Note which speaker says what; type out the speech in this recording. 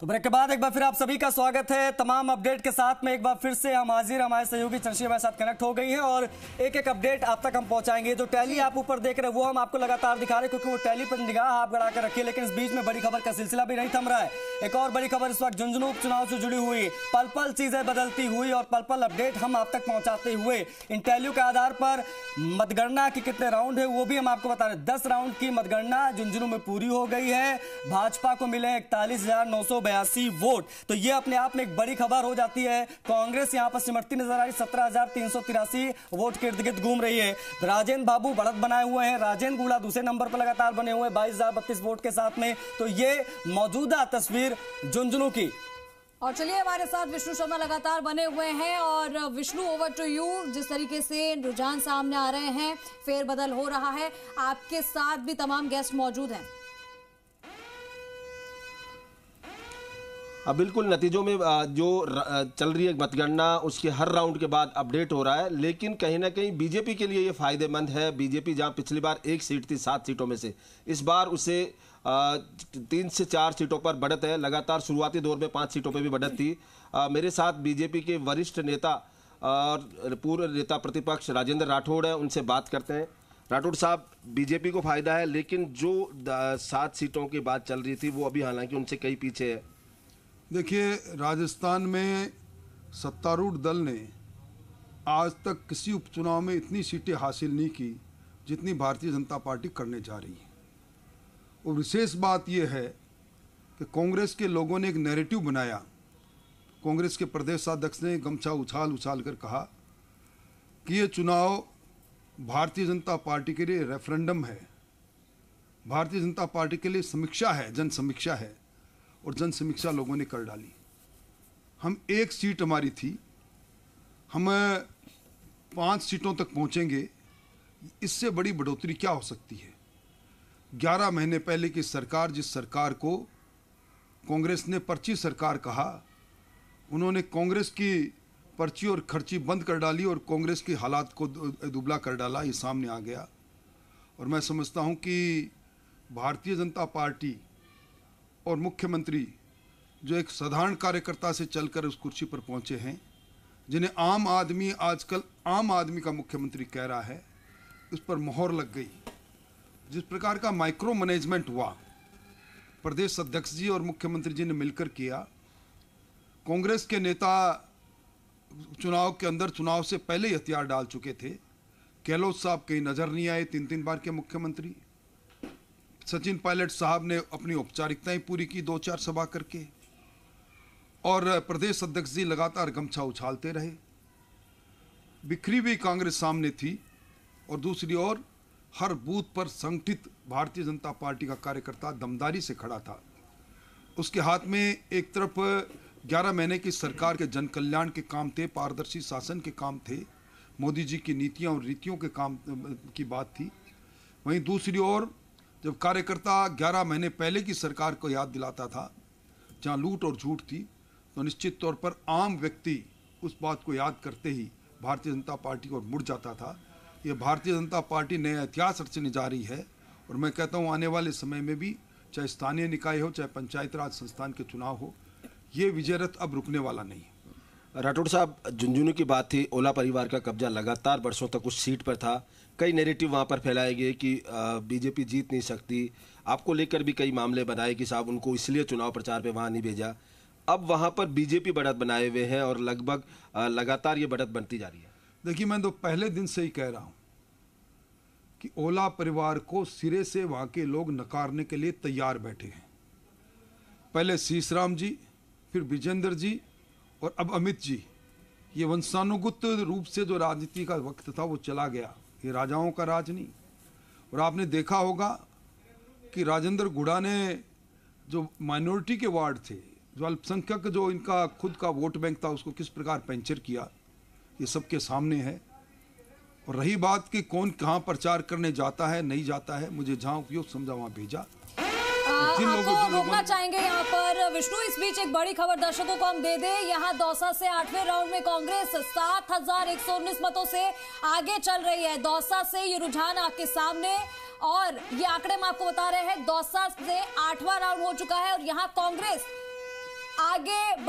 Speaker 1: तो ब्रेक के बाद एक बार फिर आप सभी का स्वागत है तमाम अपडेट के साथ में एक बार फिर से हम हाजिर हमारे सहयोगी चंशी हमारे साथ कनेक्ट हो गई हैं और एक एक अपडेट आप तक हम पहुंचाएंगे जो टैली आप ऊपर देख रहे हैं वो हम आपको लगातार दिखा रहे हैं क्योंकि वो टैली पर निगाह आप गड़ा कर रखी है लेकिन इस बीच में बड़ी खबर का सिलसिला भी नहीं थम रहा है एक और बड़ी खबर इस वक्त झुंझुनू उपचुनाव से जुड़ी हुई पल पल चीजें बदलती हुई और पल पल अपडेट हम आप तक पहुंचाते हुए इन टैलियों के आधार पर मतगणना के कितने राउंड है वो भी हम आपको बता रहे हैं दस राउंड की मतगणना झुंझुनू में पूरी हो गई है भाजपा को मिले इकतालीस हजार नौ सौ वोट तो ये अपने आप में एक बड़ी खबर हो जाती है कांग्रेस यहाँ पर सिमटती नजर आ रही सत्रह वोट के इर्द गिर्द घूम रही है राजेंद्र बाबू बढ़त बनाए हुए हैं राजेंद्र गुड़ा दूसरे नंबर पर लगातार बने हुए बाईस हजार वोट के साथ में तो ये मौजूदा तस्वीर झुंझुनू की और चलिए हमारे साथ विष्णु शर्मा लगातार
Speaker 2: बने हुए हैं और विष्णु ओवर टू यू जिस तरीके से रुझान सामने आ रहे हैं फेरबदल हो रहा है आपके साथ भी तमाम गेस्ट मौजूद हैं बिल्कुल नतीजों में जो चल रही है मतगणना उसके हर राउंड के बाद अपडेट हो रहा है लेकिन कहीं ना कहीं बीजेपी के लिए ये फायदेमंद है बीजेपी जहां पिछली बार एक सीट थी सात सीटों में से इस बार उसे तीन से चार सीटों पर बढ़त है लगातार शुरुआती दौर में पांच सीटों पर भी बढ़त थी मेरे साथ बीजेपी के वरिष्ठ नेता और पूर्व नेता प्रतिपक्ष राजेंद्र राठौड़ है उनसे बात करते हैं राठौड़ साहब बीजेपी को फायदा है लेकिन जो सात सीटों की बात चल रही थी वो अभी हालांकि उनसे कई पीछे है
Speaker 3: देखिए राजस्थान में सत्तारूढ़ दल ने आज तक किसी उपचुनाव में इतनी सीटें हासिल नहीं की जितनी भारतीय जनता पार्टी करने जा रही है और विशेष बात यह है कि कांग्रेस के लोगों ने एक नैरेटिव बनाया कांग्रेस के प्रदेश अध्यक्ष ने गमछा उछाल उछाल कर कहा कि ये चुनाव भारतीय जनता पार्टी के लिए रेफरेंडम है भारतीय जनता पार्टी के लिए समीक्षा है जन समीक्षा है और जन समीक्षा लोगों ने कर डाली हम एक सीट हमारी थी हम पाँच सीटों तक पहुँचेंगे इससे बड़ी बढ़ोतरी क्या हो सकती है ग्यारह महीने पहले की सरकार जिस सरकार को कांग्रेस ने पर्ची सरकार कहा उन्होंने कांग्रेस की पर्ची और खर्ची बंद कर डाली और कांग्रेस की हालात को दुबला कर डाला ये सामने आ गया और मैं समझता हूँ कि भारतीय जनता पार्टी और मुख्यमंत्री जो एक साधारण कार्यकर्ता से चलकर उस कुर्सी पर पहुंचे हैं जिन्हें आम आदमी आजकल आम आदमी का मुख्यमंत्री कह रहा है उस पर मोहर लग गई जिस प्रकार का माइक्रो मैनेजमेंट हुआ प्रदेश अध्यक्ष जी और मुख्यमंत्री जी ने मिलकर किया कांग्रेस के नेता चुनाव के अंदर चुनाव से पहले ही हथियार डाल चुके थे गहलोत साहब कहीं नज़र नहीं आए तीन तीन बार के मुख्यमंत्री सचिन पायलट साहब ने अपनी औपचारिकताएं पूरी की दो चार सभा करके और प्रदेश अध्यक्ष जी लगातार गमछा उछालते रहे बिखरी हुई कांग्रेस सामने थी और दूसरी ओर हर बूथ पर संगठित भारतीय जनता पार्टी का कार्यकर्ता दमदारी से खड़ा था उसके हाथ में एक तरफ 11 महीने की सरकार के जनकल्याण के काम थे पारदर्शी शासन के काम थे मोदी जी की नीतियां और रीतियों के काम की बात थी वहीं दूसरी ओर जब कार्यकर्ता 11 महीने पहले की सरकार को याद दिलाता था जहाँ लूट और झूठ थी तो निश्चित तौर पर आम व्यक्ति उस बात को याद करते ही भारतीय जनता पार्टी को मुड़ जाता था ये भारतीय जनता पार्टी नए इतिहास रचने जा रही है और मैं कहता हूँ आने वाले समय में भी चाहे स्थानीय निकाय हो चाहे पंचायत राज संस्थान के चुनाव हो ये विजयरथ अब रुकने वाला नहीं
Speaker 2: राठौड़ साहब झुंझुनू की बात थी ओला परिवार का कब्जा लगातार वर्षों तक उस सीट पर था कई नेरेटिव वहाँ पर फैलाए गए कि बीजेपी जीत नहीं सकती आपको लेकर भी कई मामले बनाए कि साहब उनको इसलिए चुनाव प्रचार पे वहाँ नहीं भेजा अब वहाँ पर बीजेपी बढ़त बनाए हुए हैं और लगभग लगातार ये बढ़त बनती जा रही है
Speaker 3: देखिए मैं तो पहले दिन से ही कह रहा हूँ कि ओला परिवार को सिरे से वहाँ के लोग नकारने के लिए तैयार बैठे हैं पहले सीसराम जी फिर विजेंद्र जी और अब अमित जी ये वंशानुगत रूप से जो राजनीति का वक्त था वो चला गया ये राजाओं का राज नहीं और आपने देखा होगा कि राजेंद्र गुड़ा ने जो माइनॉरिटी के वार्ड थे जो अल्पसंख्यक जो इनका खुद का वोट बैंक था उसको किस प्रकार पंचर किया ये सबके सामने है और रही बात कि कौन कहाँ प्रचार करने जाता है नहीं जाता है मुझे जहाँ उपयोग समझा वहाँ भेजा
Speaker 1: हाँ, आपको
Speaker 2: रोकना चाहेंगे यहाँ पर विष्णु इस बीच एक बड़ी खबर दर्शकों को हम दे दे यहाँ दौसा से आठवें राउंड में कांग्रेस सात हजार एक सौ उन्नीस मतों से आगे चल रही है दौसा से ये रुझान आपके सामने और ये आंकड़े हम आपको बता रहे हैं दौसा से आठवां राउंड हो चुका है और यहाँ कांग्रेस आगे